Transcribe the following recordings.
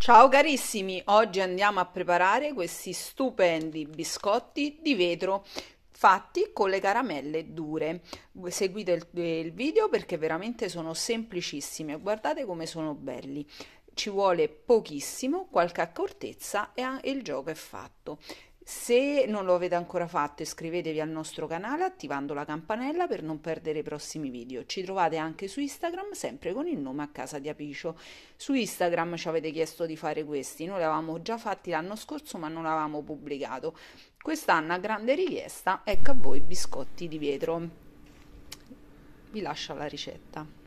Ciao carissimi, oggi andiamo a preparare questi stupendi biscotti di vetro fatti con le caramelle dure. Seguite il, il video perché veramente sono semplicissimi guardate come sono belli. Ci vuole pochissimo, qualche accortezza e il gioco è fatto. Se non lo avete ancora fatto iscrivetevi al nostro canale attivando la campanella per non perdere i prossimi video. Ci trovate anche su Instagram sempre con il nome a casa di Apicio. Su Instagram ci avete chiesto di fare questi, noi li avevamo già fatti l'anno scorso ma non l'avevamo pubblicato. Quest'anno a grande richiesta ecco a voi biscotti di vetro. Vi lascio la ricetta.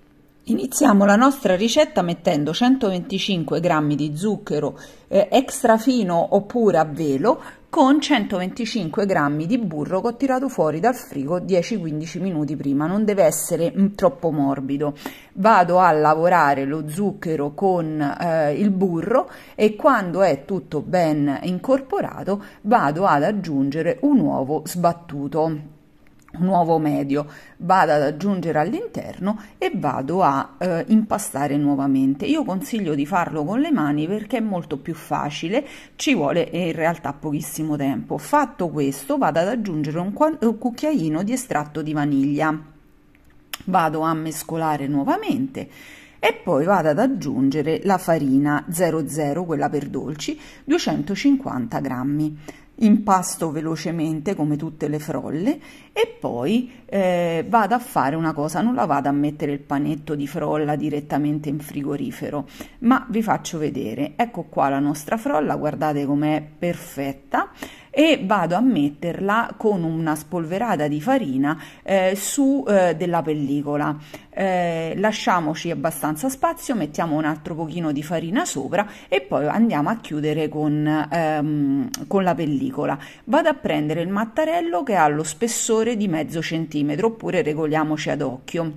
Iniziamo la nostra ricetta mettendo 125 g di zucchero eh, extra fino oppure a velo con 125 g di burro che ho tirato fuori dal frigo 10-15 minuti prima, non deve essere mm, troppo morbido. Vado a lavorare lo zucchero con eh, il burro e quando è tutto ben incorporato vado ad aggiungere un uovo sbattuto nuovo medio vado ad aggiungere all'interno e vado a eh, impastare nuovamente io consiglio di farlo con le mani perché è molto più facile ci vuole eh, in realtà pochissimo tempo fatto questo vado ad aggiungere un, un cucchiaino di estratto di vaniglia vado a mescolare nuovamente e poi vado ad aggiungere la farina 00 quella per dolci 250 grammi impasto velocemente come tutte le frolle e poi eh, vado a fare una cosa, non la vado a mettere il panetto di frolla direttamente in frigorifero, ma vi faccio vedere. Ecco qua la nostra frolla, guardate com'è perfetta e vado a metterla con una spolverata di farina eh, su eh, della pellicola. Eh, lasciamoci abbastanza spazio, mettiamo un altro pochino di farina sopra e poi andiamo a chiudere con, ehm, con la pellicola. Vado a prendere il mattarello che ha lo spessore di mezzo centimetro oppure regoliamoci ad occhio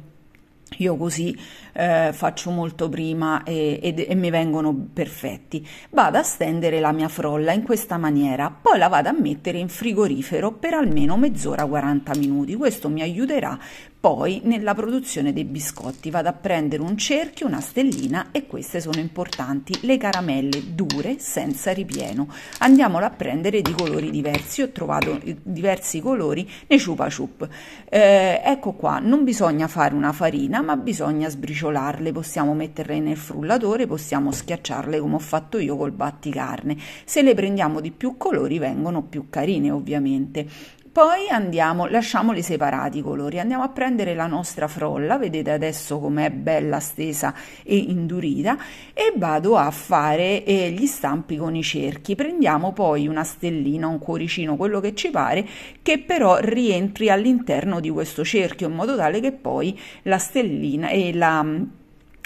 io così eh, faccio molto prima e, e, e, mi vengono perfetti. Vado a stendere la mia frolla in questa maniera, poi la vado a mettere in frigorifero per almeno mezz'ora 40 minuti. Questo mi aiuterà poi nella produzione dei biscotti vado a prendere un cerchio, una stellina e queste sono importanti, le caramelle dure senza ripieno. Andiamola a prendere di colori diversi, ho trovato eh, diversi colori nei chupa chup. Eh, ecco qua, non bisogna fare una farina ma bisogna sbriciolarle, possiamo metterle nel frullatore, possiamo schiacciarle come ho fatto io col batticarne. Se le prendiamo di più colori vengono più carine ovviamente. Poi andiamo, lasciamoli separati i colori, andiamo a prendere la nostra frolla, vedete adesso com'è bella stesa e indurita, e vado a fare eh, gli stampi con i cerchi. Prendiamo poi una stellina, un cuoricino, quello che ci pare, che però rientri all'interno di questo cerchio, in modo tale che poi la stellina e la mm,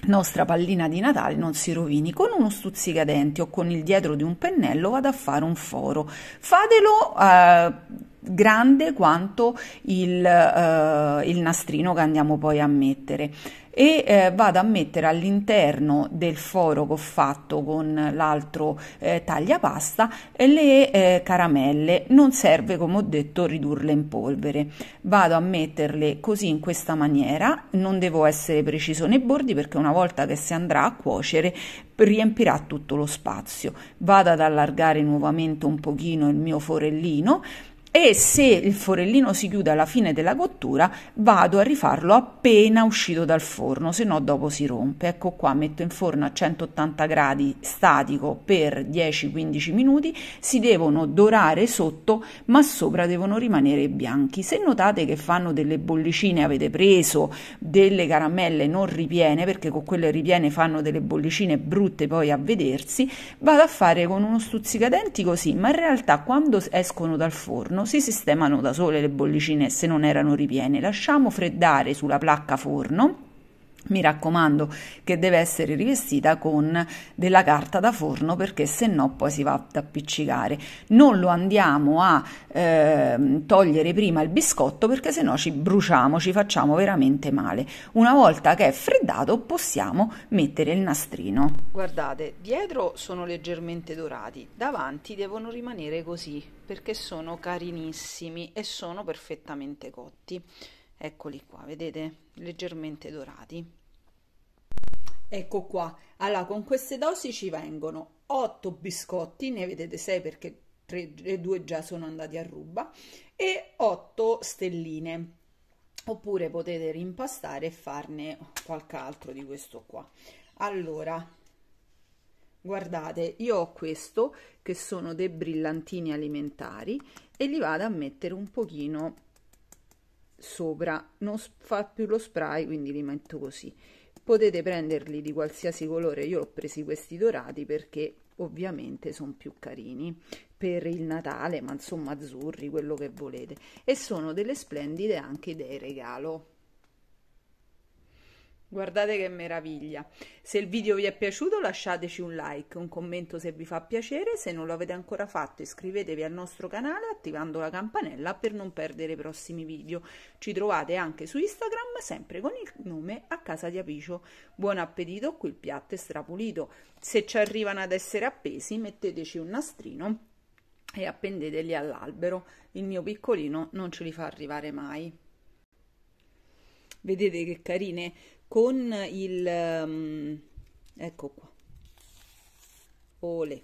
nostra pallina di Natale non si rovini con uno stuzzicadenti o con il dietro di un pennello vado a fare un foro fatelo eh, grande quanto il, eh, il nastrino che andiamo poi a mettere e eh, vado a mettere all'interno del foro che ho fatto con l'altro eh, tagliapasta le eh, caramelle non serve come ho detto ridurle in polvere vado a metterle così in questa maniera non devo essere preciso nei bordi perché una volta che si andrà a cuocere riempirà tutto lo spazio vado ad allargare nuovamente un pochino il mio forellino e se il forellino si chiude alla fine della cottura vado a rifarlo appena uscito dal forno, se no dopo si rompe. Ecco qua, metto in forno a 180 gradi statico per 10-15 minuti, si devono dorare sotto ma sopra devono rimanere bianchi. Se notate che fanno delle bollicine avete preso delle caramelle non ripiene perché con quelle ripiene fanno delle bollicine brutte poi a vedersi, vado a fare con uno stuzzicadenti così, ma in realtà quando escono dal forno forno si sistemano da sole le bollicine se non erano ripiene. Lasciamo freddare sulla placca forno mi raccomando che deve essere rivestita con della carta da forno perché se no poi si va ad appiccicare non lo andiamo a eh, togliere prima il biscotto perché se no ci bruciamo ci facciamo veramente male una volta che è freddato possiamo mettere il nastrino guardate dietro sono leggermente dorati davanti devono rimanere così perché sono carinissimi e sono perfettamente cotti eccoli qua vedete leggermente dorati Ecco qua, allora con queste dosi ci vengono 8 biscotti, ne vedete 6 perché 3 e 2 già sono andati a ruba, e 8 stelline. Oppure potete rimpastare e farne qualche altro di questo qua. Allora, guardate, io ho questo che sono dei brillantini alimentari e li vado a mettere un pochino sopra, non fa più lo spray, quindi li metto così potete prenderli di qualsiasi colore io ho presi questi dorati perché ovviamente sono più carini per il Natale ma insomma azzurri quello che volete e sono delle splendide anche idee regalo Guardate che meraviglia! Se il video vi è piaciuto lasciateci un like, un commento se vi fa piacere, se non lo avete ancora fatto iscrivetevi al nostro canale attivando la campanella per non perdere i prossimi video. Ci trovate anche su Instagram sempre con il nome A Casa di Apicio. Buon appetito, qui il piatto è strapulito. Se ci arrivano ad essere appesi metteteci un nastrino e appendeteli all'albero. Il mio piccolino non ce li fa arrivare mai. Vedete che carine con il um, ecco qua ole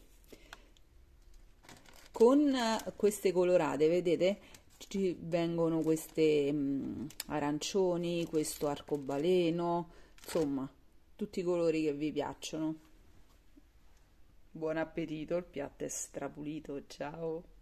con eh, queste colorate vedete ci vengono queste um, arancioni questo arcobaleno insomma tutti i colori che vi piacciono buon appetito il piatto è strapulito ciao